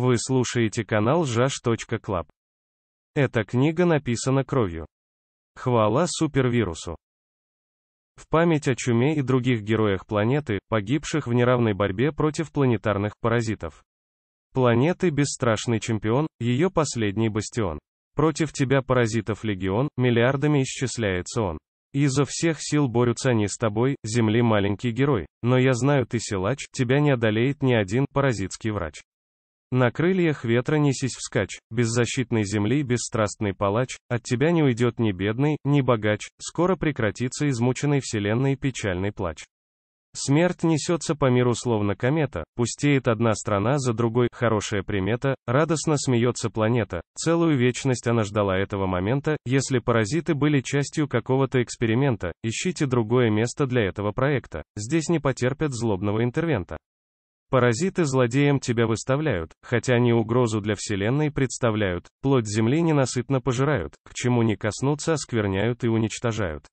Вы слушаете канал ЖАШ.Клаб. Эта книга написана кровью. Хвала супервирусу. В память о чуме и других героях планеты, погибших в неравной борьбе против планетарных паразитов. Планеты бесстрашный чемпион, ее последний бастион. Против тебя паразитов легион, миллиардами исчисляется он. Изо всех сил борются они с тобой, земли маленький герой, но я знаю ты силач, тебя не одолеет ни один паразитский врач. На крыльях ветра несись вскачь, без защитной земли бесстрастный палач, от тебя не уйдет ни бедный, ни богач, скоро прекратится измученный вселенной печальный плач. Смерть несется по миру словно комета, пустеет одна страна за другой, хорошая примета, радостно смеется планета, целую вечность она ждала этого момента, если паразиты были частью какого-то эксперимента, ищите другое место для этого проекта, здесь не потерпят злобного интервента. Паразиты злодеем тебя выставляют, хотя они угрозу для Вселенной представляют, плоть Земли ненасытно пожирают, к чему не коснутся, оскверняют и уничтожают.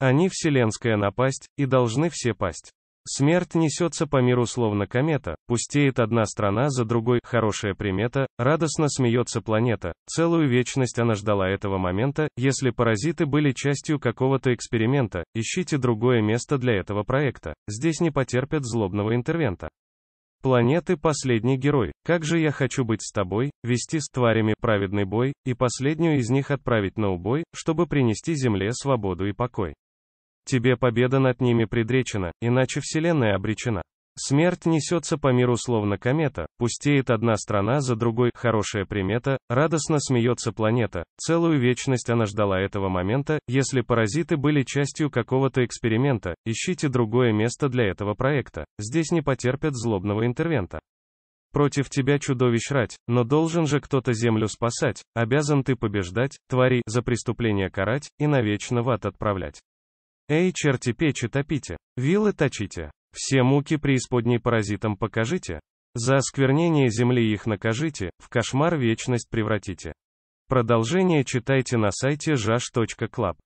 Они вселенская напасть, и должны все пасть. Смерть несется по миру словно комета, пустеет одна страна за другой, хорошая примета, радостно смеется планета, целую вечность она ждала этого момента, если паразиты были частью какого-то эксперимента, ищите другое место для этого проекта, здесь не потерпят злобного интервента. Планеты «Последний герой», как же я хочу быть с тобой, вести с тварями праведный бой, и последнюю из них отправить на убой, чтобы принести Земле свободу и покой. Тебе победа над ними предречена, иначе Вселенная обречена. Смерть несется по миру словно комета, пустеет одна страна за другой, хорошая примета, радостно смеется планета, целую вечность она ждала этого момента, если паразиты были частью какого-то эксперимента, ищите другое место для этого проекта, здесь не потерпят злобного интервента. Против тебя чудовищ рать, но должен же кто-то землю спасать, обязан ты побеждать, твори, за преступление карать, и навечно в ад отправлять. Эй, черти печи топите, вилы точите. Все муки преисподней паразитам покажите. За осквернение земли их накажите, в кошмар вечность превратите. Продолжение читайте на сайте jash.club.